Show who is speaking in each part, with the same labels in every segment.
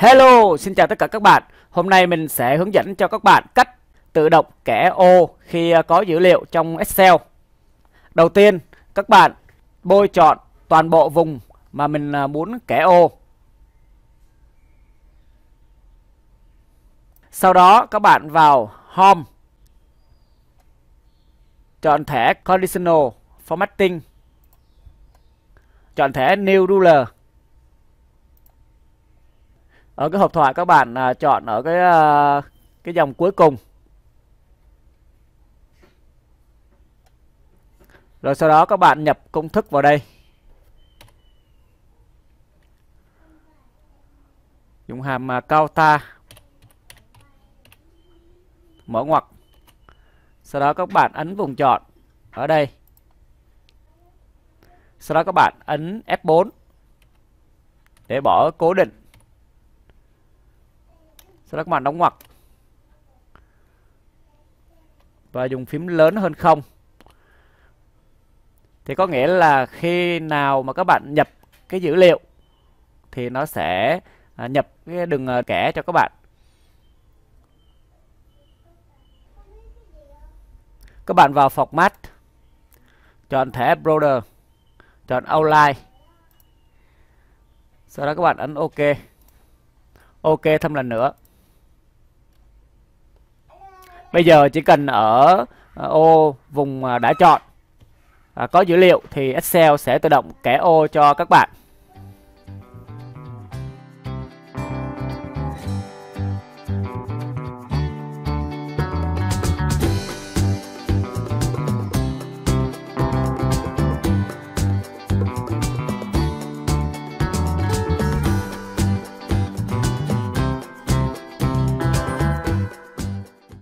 Speaker 1: Hello, xin chào tất cả các bạn. Hôm nay mình sẽ hướng dẫn cho các bạn cách tự động kẻ ô khi ờ, có dữ liệu trong Excel. Đầu tiên, các bạn bôi chọn toàn bộ vùng mà mình ờ, muốn kẻ ô. Sau đó các bạn vào Home. Chọn thẻ Conditional Formatting. Chọn thẻ New Ruler ở cái hộp thoại các bạn à, chọn ở cái à, cái dòng cuối cùng rồi sau đó các bạn nhập công thức vào đây dùng hàm à, cao ta mở ngoặc sau đó các bạn ấn vùng chọn ở đây sau đó các bạn ấn F4 để bỏ cố định sau đó các bạn đóng ngoặc và dùng phím lớn hơn không thì có nghĩa là khi nào mà các bạn nhập cái dữ liệu thì nó sẽ à, nhập cái đường à, kẻ cho các bạn các bạn vào format chọn thẻ browser chọn outline sau đó các bạn ấn ok ok thêm lần nữa Bây giờ chỉ cần ở à, ô vùng à, đã chọn à, có dữ liệu thì Excel sẽ tự động kẻ ô cho các bạn.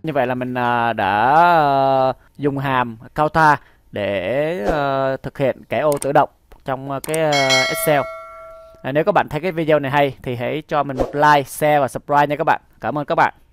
Speaker 1: Như vậy là mình à, đã ờ, dùng hàm cao tha để ờ, thực hiện cái ô tự động trong ờ, cái Excel. À, nếu các bạn thấy cái video này hay thì hãy cho mình một like, share và subscribe nha các bạn. Cảm ơn các bạn.